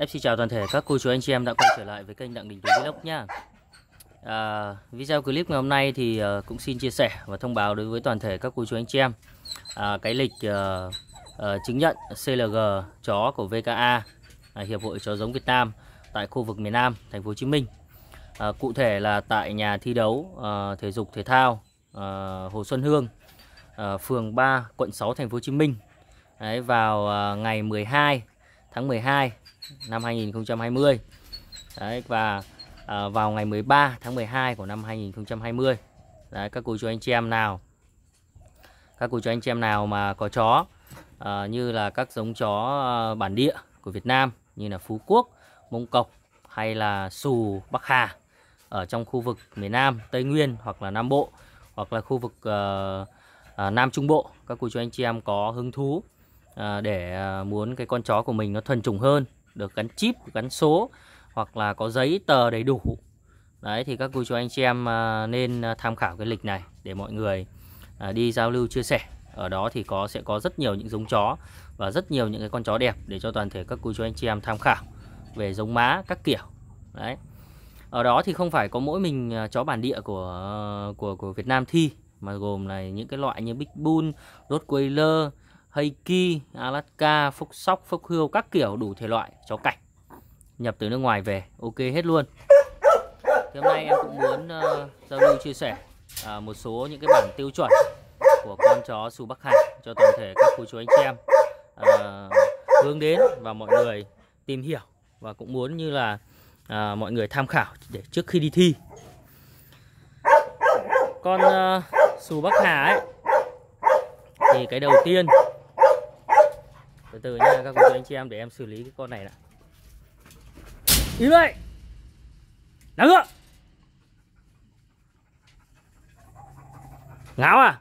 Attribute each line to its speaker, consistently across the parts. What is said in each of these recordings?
Speaker 1: Em xin chào toàn thể các cô chú anh chị em đã quay trở lại với kênh Đặng Đình tuấn Vlog nha. À, video clip ngày hôm nay thì ờ, cũng xin chia sẻ và thông báo đối với toàn thể các cô chú anh chị em à, cái lịch uh, uh, chứng nhận CLG chó của VKA à, Hiệp hội chó giống Việt Nam tại khu vực miền Nam, Thành phố Hồ Chí Minh. À, cụ thể là tại nhà thi đấu uh, thể dục thể thao uh, Hồ Xuân Hương, uh, phường 3, quận 6, Thành phố Hồ Chí Minh. Đấy, vào uh, ngày 12 tháng 12 năm 2020 đấy và à, vào ngày 13 tháng 12 của năm 2020 đấy các cô chú anh chị em nào các cô chú anh chị em nào mà có chó à, như là các giống chó à, bản địa của Việt Nam như là Phú Quốc Mông Cộc hay là Sù Bắc Hà ở trong khu vực miền Nam Tây Nguyên hoặc là Nam Bộ hoặc là khu vực uh, uh, Nam Trung Bộ các cô chú anh chị em có hứng thú uh, để uh, muốn cái con chó của mình nó thuần chủng hơn được gắn chip gắn số hoặc là có giấy tờ đầy đủ đấy thì các cô chú anh chị em à, nên à, tham khảo cái lịch này để mọi người à, đi giao lưu chia sẻ ở đó thì có sẽ có rất nhiều những giống chó và rất nhiều những cái con chó đẹp để cho toàn thể các cô chú anh chị em tham khảo về giống má các kiểu đấy ở đó thì không phải có mỗi mình chó bản địa của của của Việt Nam thi mà gồm là những cái loại như Big Bull, Rottweiler, Heikki, Alaska, Phúc Sóc, Phúc Hưu các kiểu đủ thể loại chó cảnh nhập từ nước ngoài về ok hết luôn thì hôm nay em cũng muốn uh, giao lưu chia sẻ uh, một số những cái bản tiêu chuẩn của con chó Sù Bắc Hải cho toàn thể các cô chú anh chị em uh, hướng đến và mọi người tìm hiểu và cũng muốn như là uh, mọi người tham khảo để trước khi đi thi con uh, Su Bắc Hà ấy thì cái đầu tiên từ từ nha các cô chú anh chị em để em xử lý cái con này đã im lại nắng ngáo à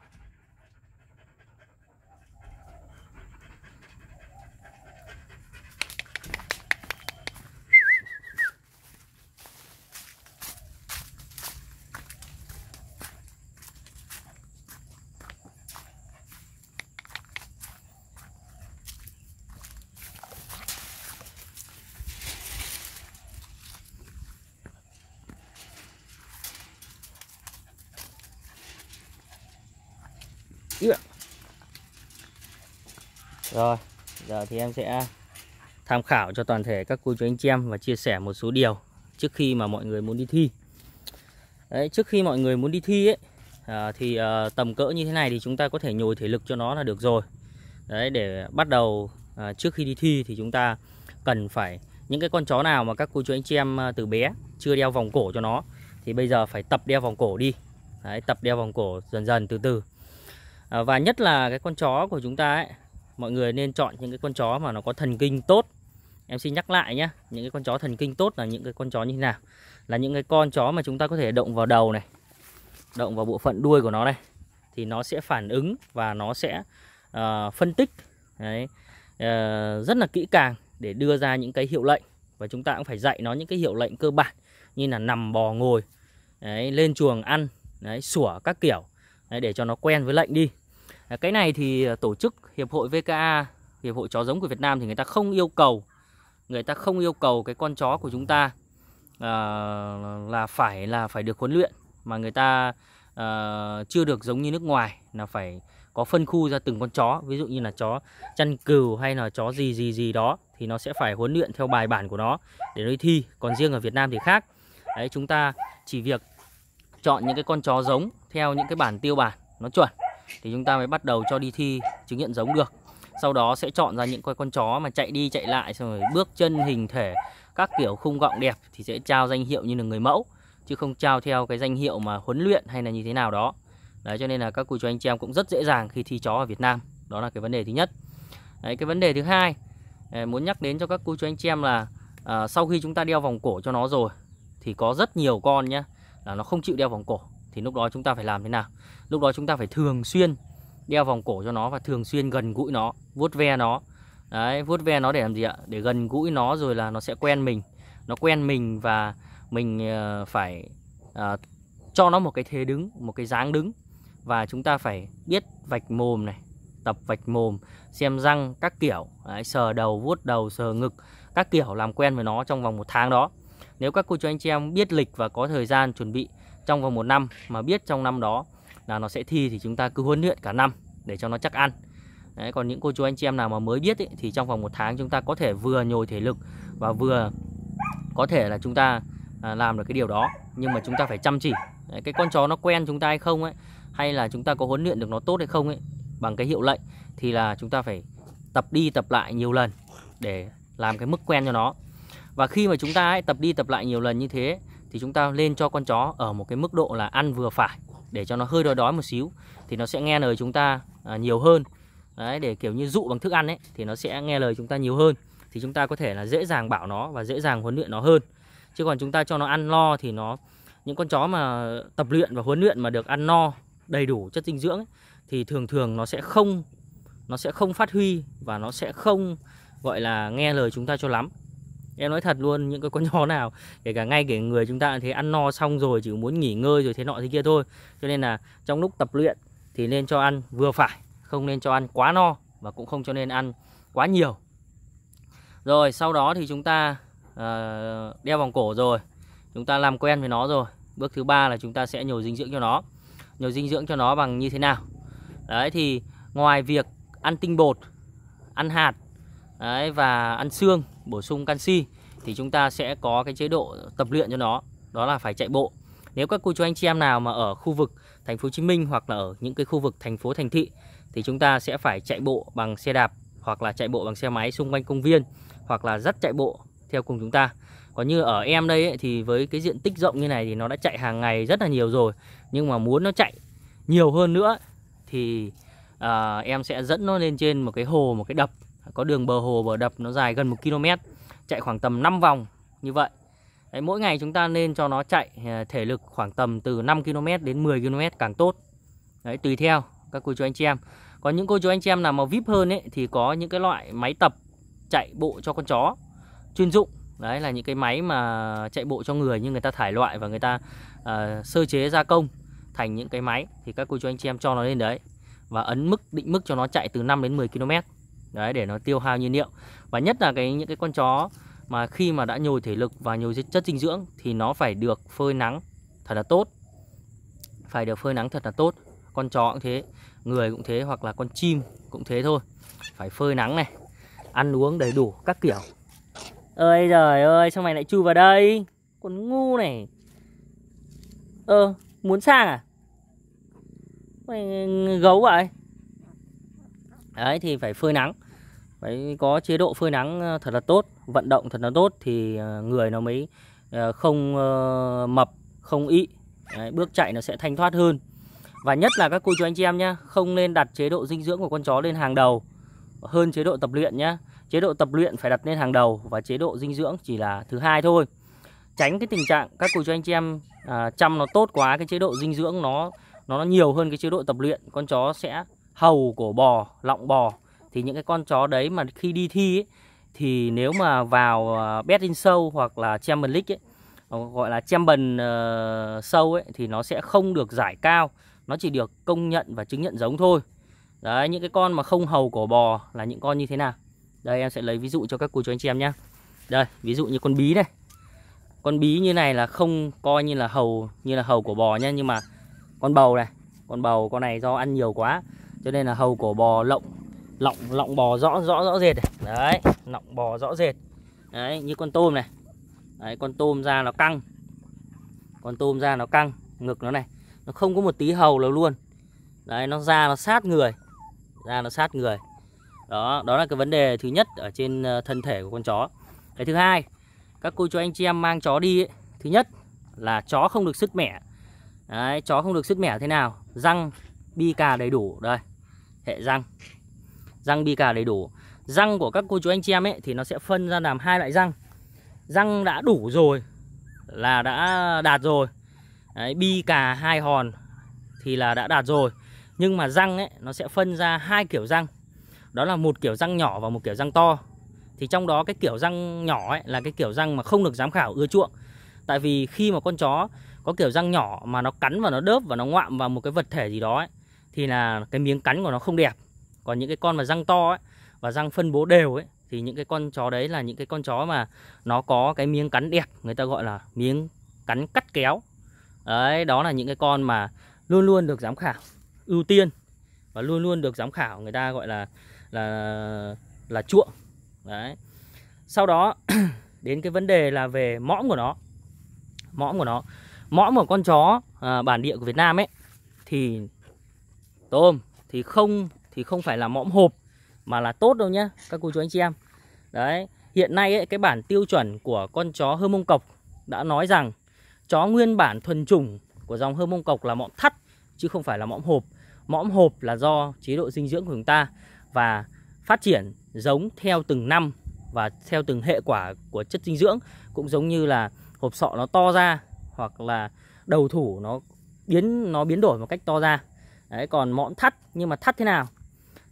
Speaker 1: Rồi, giờ thì em sẽ tham khảo cho toàn thể các cô chú anh chị em và chia sẻ một số điều trước khi mà mọi người muốn đi thi. Đấy, trước khi mọi người muốn đi thi ấy à, thì à, tầm cỡ như thế này thì chúng ta có thể nhồi thể lực cho nó là được rồi. Đấy để bắt đầu à, trước khi đi thi thì chúng ta cần phải những cái con chó nào mà các cô chú anh chị em à, từ bé chưa đeo vòng cổ cho nó thì bây giờ phải tập đeo vòng cổ đi. Đấy, tập đeo vòng cổ dần dần từ từ. À, và nhất là cái con chó của chúng ta ấy mọi người nên chọn những cái con chó mà nó có thần kinh tốt em xin nhắc lại nhé những cái con chó thần kinh tốt là những cái con chó như thế nào là những cái con chó mà chúng ta có thể động vào đầu này động vào bộ phận đuôi của nó này thì nó sẽ phản ứng và nó sẽ uh, phân tích đấy, uh, rất là kỹ càng để đưa ra những cái hiệu lệnh và chúng ta cũng phải dạy nó những cái hiệu lệnh cơ bản như là nằm bò ngồi đấy, lên chuồng ăn đấy, sủa các kiểu đấy, để cho nó quen với lệnh đi Ờ, cái này thì ờ, tổ chức Hiệp hội VKA, Hiệp hội chó giống của Việt Nam thì người ta không yêu cầu người ta không yêu cầu cái con chó của chúng ta à, là phải là phải được huấn luyện mà người ta à, chưa được giống như nước ngoài là phải có phân khu ra từng con chó ví dụ như là chó chăn cừu hay là chó gì gì gì đó thì nó sẽ phải huấn luyện theo bài bản của nó để nó thi còn riêng ở Việt Nam thì khác đấy chúng ta chỉ việc chọn những cái con chó giống theo những cái bản tiêu bản nó chuẩn thì chúng ta mới bắt đầu cho đi thi chứng nhận giống được sau đó sẽ chọn ra những con chó mà chạy đi chạy lại xong rồi bước chân hình thể các kiểu khung gọng đẹp thì sẽ trao danh hiệu như là người mẫu chứ không trao theo cái danh hiệu mà huấn luyện hay là như thế nào đó đấy cho nên là các cô chú anh chị em cũng rất dễ dàng khi thi chó ở Việt Nam đó là cái vấn đề thứ nhất đấy cái vấn đề thứ hai à, muốn nhắc đến cho các cô chú anh chị em là à, sau khi chúng ta đeo vòng cổ cho nó rồi thì có rất nhiều con nhá là nó không chịu đeo vòng cổ thì lúc đó chúng ta phải làm thế nào lúc đó chúng ta phải thường xuyên đeo vòng cổ cho nó và thường xuyên gần gũi nó vuốt ve nó đấy vuốt ve nó để làm gì ạ để gần gũi nó rồi là nó sẽ quen mình nó quen mình và mình ờ, phải à, cho nó một cái thế đứng một cái dáng đứng và chúng ta phải biết vạch mồm này tập vạch mồm xem răng các kiểu đấy, sờ đầu vuốt đầu sờ ngực các kiểu làm quen với nó trong vòng một tháng đó nếu các cô chú anh chị em biết lịch và có thời gian chuẩn bị trong vòng một năm mà biết trong năm đó là nó sẽ thi thì chúng ta cứ huấn luyện cả năm để cho nó chắc ăn Đấy, còn những cô chú anh chị em nào mà mới biết ý, thì trong vòng một tháng chúng ta có thể vừa nhồi thể lực và vừa có thể là chúng ta à, làm được cái điều đó nhưng mà chúng ta phải chăm chỉ Đấy, cái con chó nó quen chúng ta hay không ấy hay là chúng ta có huấn luyện được nó tốt hay không ấy bằng cái hiệu lệnh thì là chúng ta phải tập đi tập lại nhiều lần để làm cái mức quen cho nó và khi mà chúng ta ấy, tập đi tập lại nhiều lần như thế thì chúng ta lên cho con chó ở một cái mức độ là ăn vừa phải để cho nó hơi đói đói một xíu thì nó sẽ nghe lời chúng ta à, nhiều hơn đấy để kiểu như dụ bằng thức ăn ấy thì nó sẽ nghe lời chúng ta nhiều hơn thì chúng ta có thể là dễ dàng bảo nó và dễ dàng huấn luyện nó hơn chứ còn chúng ta cho nó ăn no thì nó những con chó mà tập luyện và huấn luyện mà được ăn no đầy đủ chất dinh dưỡng ấy, thì thường thường nó sẽ không nó sẽ không phát huy và nó sẽ không gọi là nghe lời chúng ta cho lắm em nói thật luôn những cái con chó nào kể cả ngay kể người chúng ta thế ăn no xong rồi chỉ muốn nghỉ ngơi rồi thế nọ thế kia thôi cho nên là trong lúc tập luyện thì nên cho ăn vừa phải không nên cho ăn quá no và cũng không cho nên ăn quá nhiều rồi sau đó thì chúng ta uh, đeo vòng cổ rồi chúng ta làm quen với nó rồi bước thứ ba là chúng ta sẽ nhồi dinh dưỡng cho nó nhồi dinh dưỡng cho nó bằng như thế nào đấy thì ngoài việc ăn tinh bột ăn hạt Đấy, và ăn xương bổ sung canxi thì chúng ta sẽ có cái chế độ tập luyện cho nó đó là phải chạy bộ nếu các cô chú anh chị em nào mà ở khu vực thành phố Hồ Chí Minh hoặc là ở những cái khu vực thành phố thành thị thì chúng ta sẽ phải chạy bộ bằng xe đạp hoặc là chạy bộ bằng xe máy xung quanh công viên hoặc là dắt chạy bộ theo cùng chúng ta còn như ở em đây ấy, thì với cái diện tích rộng như này thì nó đã chạy hàng ngày rất là nhiều rồi nhưng mà muốn nó chạy nhiều hơn nữa thì à, em sẽ dẫn nó lên trên một cái hồ một cái đập có đường bờ hồ bờ đập nó dài gần 1 km chạy khoảng tầm 5 vòng như vậy Đấy, mỗi ngày chúng ta nên cho nó chạy ờ, thể lực khoảng tầm từ 5 km đến 10 km càng tốt Đấy, tùy theo các cô chú anh chị em có những cô chú anh chị em nào mà vip hơn ấy thì có những cái loại máy tập chạy bộ cho con chó chuyên dụng đấy là những cái máy mà chạy bộ cho người nhưng người ta thải loại và người ta uh, sơ chế gia công thành những cái máy thì các cô chú anh chị em cho nó lên đấy và ấn mức định mức cho nó chạy từ 5 đến 10 km đấy để nó tiêu hao nhiên liệu và nhất là cái những cái con chó mà khi mà đã nhồi thể lực và nhồi chất dinh dưỡng thì nó phải được phơi nắng thật là tốt phải được phơi nắng thật là tốt con chó cũng thế người cũng thế hoặc là con chim cũng thế thôi phải phơi nắng này ăn uống đầy đủ các kiểu ơi trời ơi sao mày lại chui vào đây con ngu này ơ ờ, muốn sang à mày gấu vậy à đấy thì phải phơi nắng phải có chế độ phơi nắng ờ, thật là tốt vận động thật là tốt thì ờ, người nó mới ờ, không mập không ị đấy, bước chạy nó sẽ thanh thoát hơn và nhất là các cô chú anh chị em nhé không nên đặt chế độ dinh dưỡng của con chó lên hàng đầu hơn chế độ tập luyện nhé chế độ tập luyện phải đặt lên hàng đầu và chế độ dinh dưỡng chỉ là thứ hai thôi tránh cái tình trạng các cô chú anh chị em à, chăm nó tốt quá cái chế độ dinh dưỡng nó nó nhiều hơn cái chế độ tập luyện con chó sẽ hầu của bò, lọng bò thì những cái con chó đấy mà khi đi thi ấy, thì nếu mà vào à, bed in sâu hoặc là chamber league ấy, ờ, gọi là chamber ờ, sâu ấy thì nó sẽ không được giải cao, nó chỉ được công nhận và chứng nhận giống thôi. Đấy, những cái con mà không hầu cổ bò là những con như thế nào? Đây em sẽ lấy ví dụ cho các cô chú anh chị em nhé. Đây, ví dụ như con bí này. Con bí như này là không coi như là hầu như là hầu của bò nha nhưng mà con bầu này, con bầu con này do ăn nhiều quá cho nên là hầu cổ bò lộng lọng lọng bò rõ rõ rõ rệt đấy lọng bò rõ rệt đấy như con tôm này đấy con tôm ra nó căng con tôm ra nó căng ngực nó này nó không có một tí hầu nào luôn đấy nó ra nó sát người ra nó sát người đó đó là cái vấn đề thứ nhất ở trên ờ, thân thể của con chó cái thứ hai các cô chú anh chị em mang chó đi ấy, thứ nhất là chó không được sứt mẻ đấy chó không được sứt mẻ thế nào răng bi cà đầy đủ đây hệ răng răng bi cà đầy đủ răng của các cô chú anh chị em ấy thì nó sẽ phân ra làm hai loại răng răng đã đủ rồi là đã đạt rồi Đấy, bi cà hai hòn thì là đã đạt rồi nhưng mà răng ấy nó sẽ phân ra hai kiểu răng đó là một kiểu răng nhỏ và một kiểu răng to thì trong đó cái kiểu răng nhỏ ấy là cái kiểu răng mà không được giám khảo ưa chuộng tại vì khi mà con chó có kiểu răng nhỏ mà nó cắn và nó đớp và nó ngoạm vào một cái vật thể gì đó ấy, thì là cái miếng cắn của nó không đẹp còn những cái con mà răng to ấy và răng phân bố đều ấy thì những cái con chó đấy là những cái con chó mà nó có cái miếng cắn đẹp người ta gọi là miếng cắn cắt kéo đấy đó là những cái con mà luôn luôn được giám khảo ưu tiên và luôn luôn được giám khảo người ta gọi là là là chuộng đấy sau đó đến cái vấn đề là về mõm của nó mõm của nó mõm của con chó à, bản địa của Việt Nam ấy thì tôm thì không thì không phải là mõm hộp mà là tốt đâu nhé các cô chú anh chị em đấy hiện nay ấy, cái bản tiêu chuẩn của con chó hơ mông cọc đã nói rằng chó nguyên bản thuần chủng của dòng hơ mông cọc là mõm thắt chứ không phải là mõm hộp mõm hộp là do chế độ dinh dưỡng của chúng ta và phát triển giống theo từng năm và theo từng hệ quả của chất dinh dưỡng cũng giống như là hộp sọ nó to ra hoặc là đầu thủ nó biến nó biến đổi một cách to ra Đấy, còn mõm thắt nhưng mà thắt thế nào?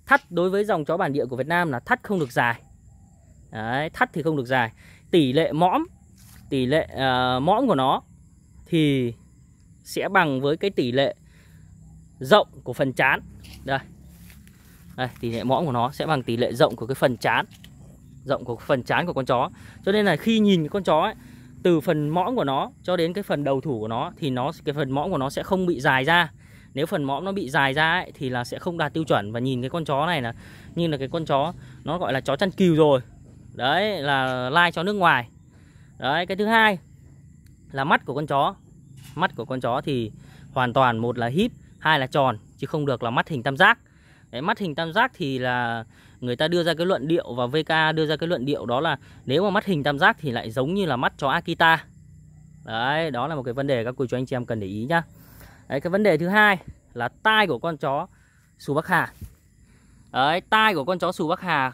Speaker 1: Thắt đối với dòng chó bản địa của Việt Nam là thắt không được dài. Đấy, thắt thì không được dài. Tỷ lệ mõm, tỷ lệ uh, mõm của nó thì sẽ bằng với cái tỷ lệ rộng của phần chán. Đây. Đây, tỷ lệ mõm của nó sẽ bằng tỷ lệ rộng của cái phần chán. Rộng của phần chán của con chó. Cho nên là khi nhìn con chó ấy, từ phần mõm của nó cho đến cái phần đầu thủ của nó thì nó cái phần mõm của nó sẽ không bị dài ra nếu phần mõm nó bị dài ra ấy, thì là sẽ không đạt tiêu chuẩn và nhìn cái con chó này là như là cái con chó nó gọi là chó chăn cừu rồi đấy là lai chó nước ngoài đấy cái thứ hai là mắt của con chó mắt của con chó thì hoàn toàn một là híp hai là tròn chứ không được là mắt hình tam giác đấy, mắt hình tam giác thì là người ta đưa ra cái luận điệu và VK đưa ra cái luận điệu đó là nếu mà mắt hình tam giác thì lại giống như là mắt chó Akita đấy đó là một cái vấn đề các cô chú anh chị em cần để ý nhá Đấy, cái vấn đề thứ hai là tai của con chó Sù Bắc Hà. Đấy, tai của con chó Sù Bắc Hà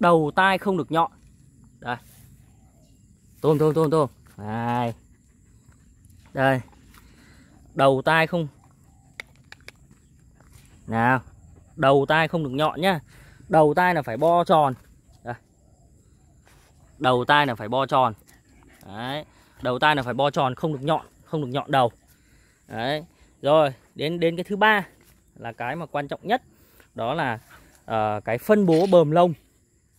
Speaker 1: đầu tai không được nhọn. Đây. Tôm tôm tôm tôm. Đây. Đây. Đầu tai không Nào. Đầu tai không được nhọn nhá. Đầu tai là phải bo tròn. Đây. Đầu tai là phải bo tròn. Đấy. Đầu tai là phải bo tròn không được nhọn, không được nhọn đầu. Đấy rồi đến đến cái thứ ba là cái mà quan trọng nhất đó là uh, cái phân bố bờm lông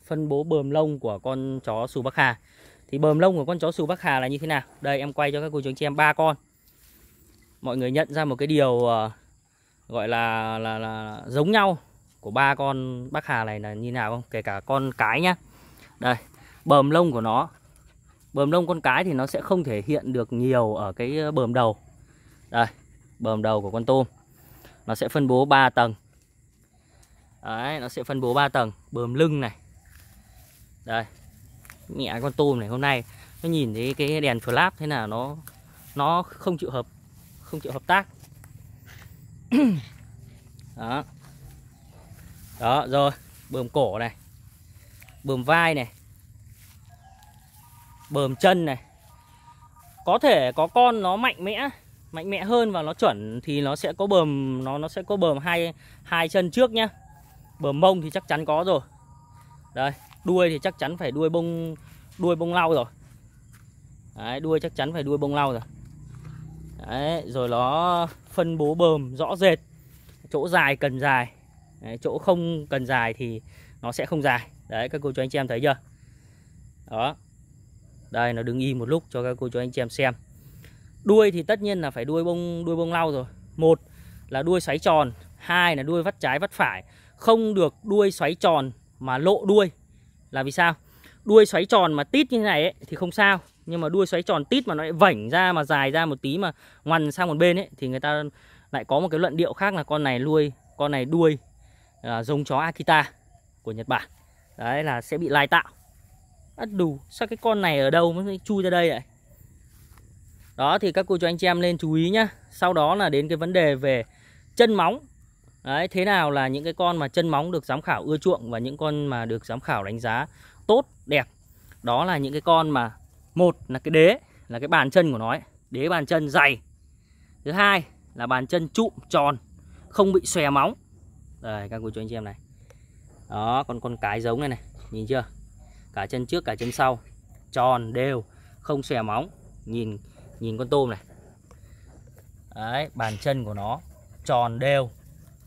Speaker 1: phân bố bờm lông của con chó sù bắc hà thì bờm lông của con chó sù bắc hà là như thế nào đây em quay cho các cô chú anh chị em ba con mọi người nhận ra một cái điều uh, gọi là, là là giống nhau của ba con bắc hà này là như nào không kể cả con cái nhá đây bờm lông của nó bờm lông con cái thì nó sẽ không thể hiện được nhiều ở cái ờ, bờm đầu đây bờm đầu của con tôm nó sẽ phân bố 3 tầng đấy nó sẽ phân bố 3 tầng bờm lưng này đây mẹ con tôm này hôm nay nó nhìn thấy cái đèn flash thế nào nó nó không chịu hợp không chịu hợp tác đó đó rồi bờm cổ này bờm vai này bờm chân này có thể có con nó mạnh mẽ mạnh mẽ hơn và nó chuẩn thì nó sẽ có bờm nó nó sẽ có bờm hai hai chân trước nhá bờm mông thì chắc chắn có rồi đây đuôi thì chắc chắn phải đuôi bông đuôi bông lau rồi đấy, đuôi chắc chắn phải đuôi bông lau rồi đấy, rồi nó phân bố bờm rõ rệt chỗ dài cần dài đấy, chỗ không cần dài thì nó sẽ không dài đấy các cô chú anh chị em thấy chưa đó đây nó đứng y một lúc cho các cô chú anh chị em xem đuôi thì tất nhiên là phải đuôi bông đuôi bông lau rồi một là đuôi xoáy tròn hai là đuôi vắt trái vắt phải không được đuôi xoáy tròn mà lộ đuôi là vì sao đuôi xoáy tròn mà tít như thế này ấy, thì không sao nhưng mà đuôi xoáy tròn tít mà nó lại vảnh ra mà dài ra một tí mà ngoằn sang một bên ấy thì người ta lại có một cái luận điệu khác là con này nuôi con này đuôi uh, giống chó Akita của Nhật Bản đấy là sẽ bị lai tạo ắt đù sao cái con này ở đâu mới chui ra đây vậy đó thì các cô chú anh chị em nên chú ý nhá sau đó là đến cái vấn đề về chân móng Đấy, thế nào là những cái con mà chân móng được giám khảo ưa chuộng và những con mà được giám khảo đánh giá tốt, đẹp. Đó là những cái con mà một là cái đế, là cái bàn chân của nó ấy, đế bàn chân dày. Thứ hai là bàn chân trụm tròn, không bị xòe móng. Đây các cô chú anh chị em này. Đó, còn con cái giống này này, nhìn chưa? Cả chân trước cả chân sau tròn đều, không xòe móng. Nhìn Nhìn con tôm này Đấy, bàn chân của nó tròn đều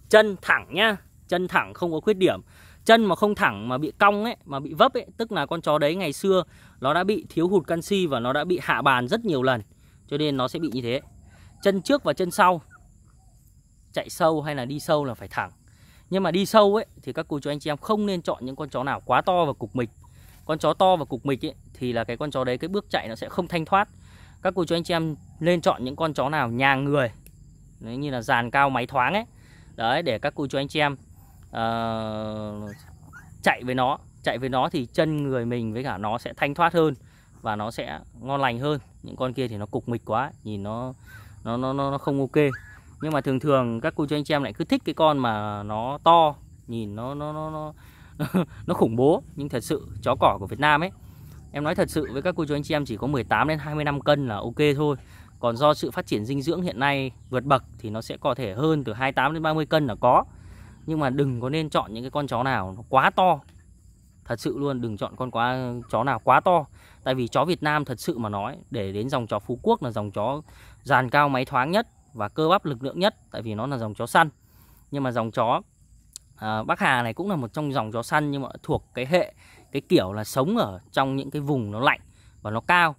Speaker 1: Chân thẳng nhá Chân thẳng không có khuyết điểm Chân mà không thẳng mà bị cong ấy Mà bị vấp ấy Tức là con chó đấy ngày xưa Nó đã bị thiếu hụt canxi Và nó đã bị hạ bàn rất nhiều lần Cho nên nó sẽ bị như thế Chân trước và chân sau Chạy sâu hay là đi sâu là phải thẳng Nhưng mà đi sâu ấy Thì các cô chú anh chị em không nên chọn những con chó nào quá to và cục mịch Con chó to và cục mịch ấy Thì là cái con chó đấy cái bước chạy nó sẽ không thanh thoát các cô chú anh chị em nên chọn những con chó nào nhà người đấy, như là dàn cao máy thoáng ấy đấy để các cô chú anh chị em uh, chạy với nó chạy với nó thì chân người mình với cả nó sẽ thanh thoát hơn và nó sẽ ngon lành hơn những con kia thì nó cục mịch quá nhìn nó nó nó nó không ok nhưng mà thường thường các cô chú anh chị em lại cứ thích cái con mà nó to nhìn nó nó nó nó nó khủng bố nhưng thật sự chó cỏ của Việt Nam ấy Em nói thật sự với các cô chú anh chị em chỉ có 18 đến 25 cân là ok thôi. Còn do sự phát triển dinh dưỡng hiện nay vượt bậc thì nó sẽ có thể hơn từ 28 đến 30 cân là có. Nhưng mà đừng có nên chọn những cái con chó nào nó quá to. Thật sự luôn đừng chọn con quá chó nào quá to. Tại vì chó Việt Nam thật sự mà nói để đến dòng chó Phú Quốc là dòng chó dàn cao máy thoáng nhất và cơ bắp lực lượng nhất tại vì nó là dòng chó săn. Nhưng mà dòng chó à, Bắc Hà này cũng là một trong dòng chó săn nhưng mà thuộc cái hệ cái kiểu là sống ở trong những cái vùng nó lạnh và nó cao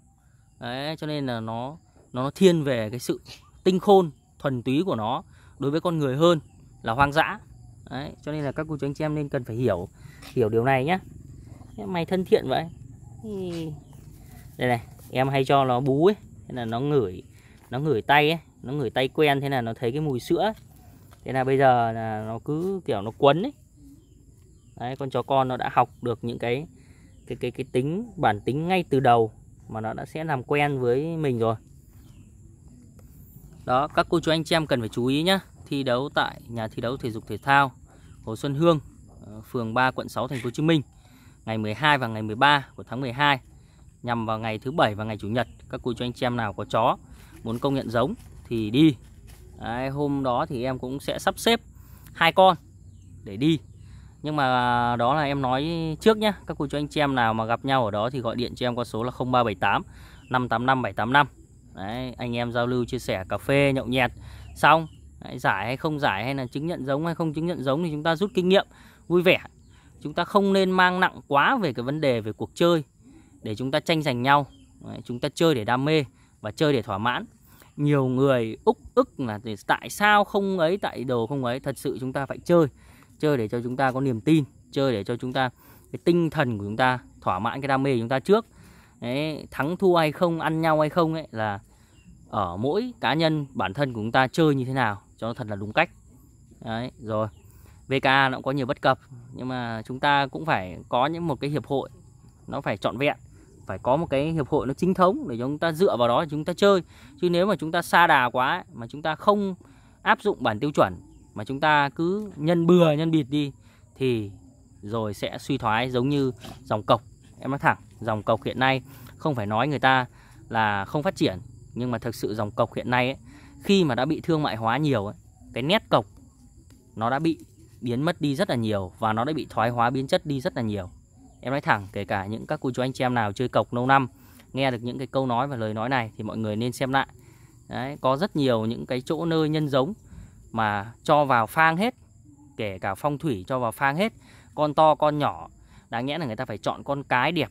Speaker 1: đấy cho nên là nó nó thiên về cái sự tinh khôn thuần túy của nó đối với con người hơn là hoang dã đấy cho nên là các cô chú anh chị em nên cần phải hiểu hiểu điều này nhá mày thân thiện vậy đây này em hay cho nó bú ấy thế là nó ngửi nó ngửi tay ấy nó ngửi tay quen thế là nó thấy cái mùi sữa thế là bây giờ là nó cứ kiểu nó quấn ấy Đấy, con chó con nó đã học được những cái cái cái cái tính bản tính ngay từ đầu mà nó đã sẽ làm quen với mình rồi. Đó, các cô chú anh chị em cần phải chú ý nhé. Thi đấu tại nhà thi đấu thể dục thể thao Hồ Xuân Hương, ờ, phường 3 quận 6 thành phố Hồ Chí Minh ngày 12 và ngày 13 của tháng 12 nhằm vào ngày thứ bảy và ngày chủ nhật. Các cô chú anh chị em nào có chó muốn công nhận giống thì đi. Đấy, hôm đó thì em cũng sẽ sắp xếp hai con để đi nhưng mà đó là em nói trước nhé các cô chú anh chị em nào mà gặp nhau ở đó thì gọi điện cho em qua số là 0378 585 785 Đấy, anh em giao lưu chia sẻ cà phê nhậu nhẹt xong Đấy, giải hay không giải hay là chứng nhận giống hay không chứng nhận giống thì chúng ta rút kinh nghiệm vui vẻ chúng ta không nên mang nặng quá về cái vấn đề về cuộc chơi để chúng ta tranh giành nhau Đấy, chúng ta chơi để đam mê và chơi để thỏa mãn nhiều người úc ức là tại sao không ấy tại đồ không ấy thật sự chúng ta phải chơi chơi để cho chúng ta có niềm tin chơi để cho chúng ta cái tinh thần của chúng ta thỏa mãn cái đam mê của chúng ta trước đấy, thắng thua hay không ăn nhau hay không ấy là ở mỗi cá nhân bản thân của chúng ta chơi như thế nào cho nó thật là đúng cách đấy rồi VKA nó cũng có nhiều bất cập nhưng mà chúng ta cũng phải có những một cái hiệp hội nó phải trọn vẹn phải có một cái hiệp hội nó chính thống để chúng ta dựa vào đó chúng ta chơi chứ nếu mà chúng ta xa đà quá mà chúng ta không áp dụng bản tiêu chuẩn mà chúng ta cứ nhân bừa nhân bịt đi thì rồi sẽ suy thoái giống như dòng cọc em nói thẳng dòng cọc hiện nay không phải nói người ta là không phát triển nhưng mà thực sự dòng cọc hiện nay ấy, khi mà đã bị thương mại hóa nhiều ấy, cái nét cọc nó đã bị biến mất đi rất là nhiều và nó đã bị thoái hóa biến chất đi rất là nhiều em nói thẳng kể cả những các cô chú anh chị em nào chơi cọc lâu năm nghe được những cái câu nói và lời nói này thì mọi người nên xem lại Đấy, có rất nhiều những cái chỗ nơi nhân giống mà cho vào phang hết kể cả phong thủy cho vào phang hết con to con nhỏ đáng nhẽ là người ta phải chọn con cái đẹp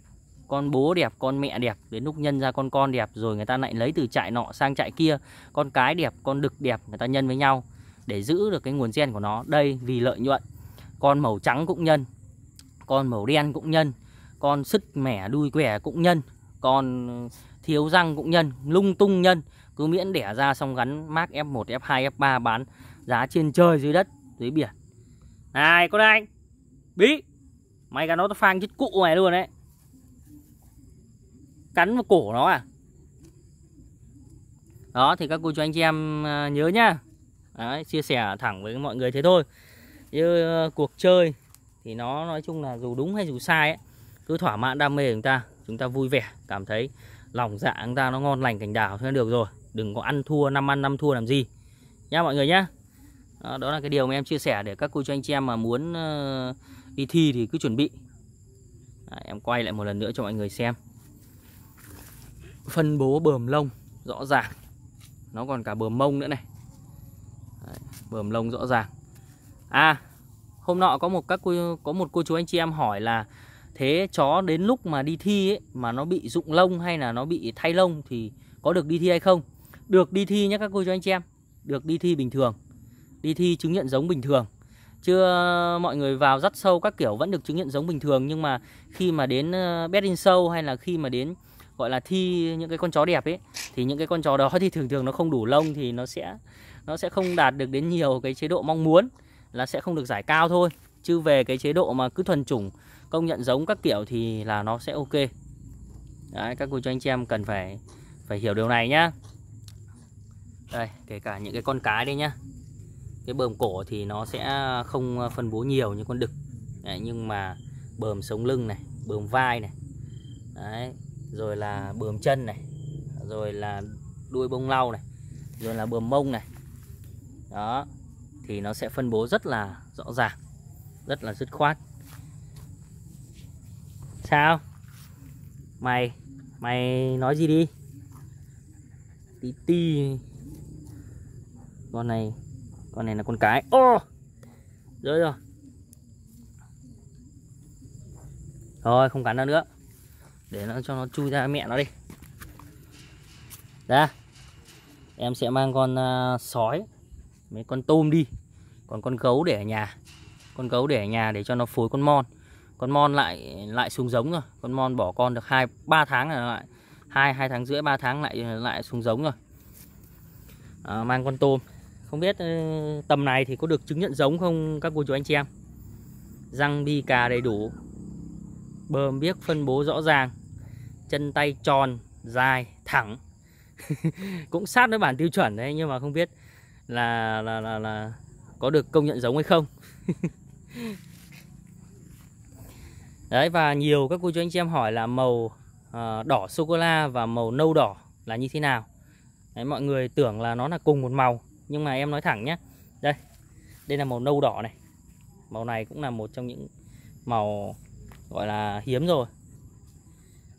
Speaker 1: con bố đẹp con mẹ đẹp đến lúc nhân ra con con đẹp rồi người ta lại lấy từ trại nọ sang trại kia con cái đẹp con đực đẹp người ta nhân với nhau để giữ được cái nguồn gen của nó đây vì lợi nhuận con màu trắng cũng nhân con màu đen cũng nhân con sứt mẻ đuôi quẻ cũng nhân con thiếu răng cũng nhân lung tung nhân cứ miễn đẻ ra xong gắn mác F1 F2 F3 bán giá trên trời dưới đất dưới biển này con anh bí mày cả nó tao phang chết cụ này luôn đấy cắn vào cổ nó à đó thì các cô chú anh chị em à, nhớ nhá đấy, chia sẻ thẳng với mọi người thế thôi như ờ, cuộc chơi thì nó nói chung là dù đúng hay dù sai ấy, cứ thỏa mãn đam mê của chúng ta chúng ta vui vẻ cảm thấy lòng dạ chúng ta nó ngon lành cảnh đào thôi được rồi đừng có ăn thua năm ăn năm thua làm gì nha mọi người nhá Ờ, đó, là cái điều mà em chia sẻ để các cô chú anh chị em mà muốn ờ, đi thi thì cứ chuẩn bị Đấy, em quay lại một lần nữa cho mọi người xem phân bố bờm lông rõ ràng nó còn cả bờm mông nữa này Đấy, bờm lông rõ ràng à hôm nọ có một các cô có một cô chú anh chị em hỏi là thế chó đến lúc mà đi thi ấy, mà nó bị rụng lông hay là nó bị thay lông thì có được đi thi hay không được đi thi nhé các cô chú anh chị em được đi thi bình thường đi thi chứng nhận giống bình thường chưa mọi người vào rất sâu các kiểu vẫn được chứng nhận giống bình thường nhưng mà khi mà đến ờ, bed in sâu hay là khi mà đến gọi là thi những cái con chó đẹp ấy thì những cái con chó đó thì thường thường nó không đủ lông thì nó sẽ nó sẽ không đạt được đến nhiều cái chế độ mong muốn là sẽ không được giải cao thôi chứ về cái chế độ mà cứ thuần chủng công nhận giống các kiểu thì là nó sẽ ok Đấy, các cô chú anh chị em cần phải phải hiểu điều này nhá đây kể cả những cái con cái đây nhá cái bơm cổ thì nó sẽ không ờ, phân bố nhiều như con đực đấy, nhưng mà bơm sống lưng này bơm vai này đấy, rồi là bơm chân này rồi là đuôi bông lau này rồi là bơm mông này đó thì nó sẽ phân bố rất là rõ ràng rất là dứt khoát sao mày mày nói gì đi tí ti con này con này là con cái ô oh! rơi rồi thôi không cắn nó nữa để nó cho nó chui ra mẹ nó đi ra em sẽ mang con uh, sói mấy con tôm đi còn con gấu để ở nhà con gấu để ở nhà để cho nó phối con mon con mon lại lại xuống giống rồi con mon bỏ con được hai ba tháng rồi lại hai hai tháng rưỡi ba tháng lại lại xuống giống rồi à, mang con tôm không biết ừ, tầm này thì có được chứng nhận giống không các cô chú anh chị em Răng bi cà đầy đủ Bơm biếc phân bố rõ ràng Chân tay tròn, dài, thẳng Cũng sát với bản tiêu chuẩn đấy Nhưng mà không biết là là là, là có được công nhận giống hay không Đấy và nhiều các cô chú anh chị em hỏi là màu uh, đỏ sô cô la và màu nâu đỏ là như thế nào. Đấy mọi người tưởng là nó là cùng một màu nhưng mà em nói thẳng nhé đây đây là màu nâu đỏ này màu này cũng là một trong những màu gọi là hiếm rồi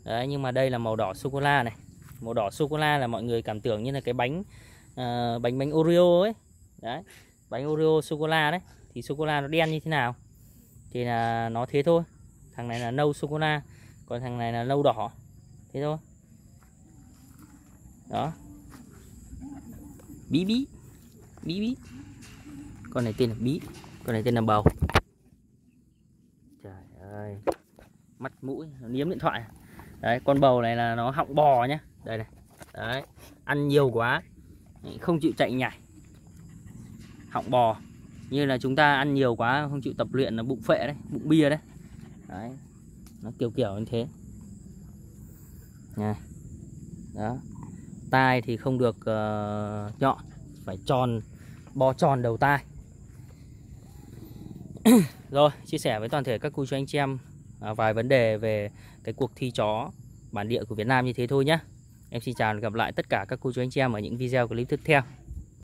Speaker 1: đấy nhưng mà đây là màu đỏ sô cô la này màu đỏ sô cô la là mọi người cảm tưởng như là cái bánh uh, bánh bánh Oreo ấy đấy bánh Oreo sô cô la đấy thì sô cô la nó đen như thế nào thì là nó thế thôi thằng này là nâu sô cô la còn thằng này là nâu đỏ thế thôi đó bí bí bí bí con này tên là bí con này tên là bầu trời ơi mắt mũi liếm điện thoại đấy con bầu này là nó họng bò nhá đây này đấy ăn nhiều quá không chịu chạy nhảy họng bò như là chúng ta ăn nhiều quá không chịu tập luyện là bụng phệ đấy bụng bia đấy đấy nó kiểu kiểu như thế nha đó tai thì không được uh, nhọn phải tròn bò tròn đầu tai Rồi chia sẻ với toàn thể các cô chú anh chị em à, Vài vấn đề về cái cuộc thi chó bản địa của Việt Nam như thế thôi nhé Em xin chào và gặp lại tất cả các cô chú anh chị em ở những video clip tiếp theo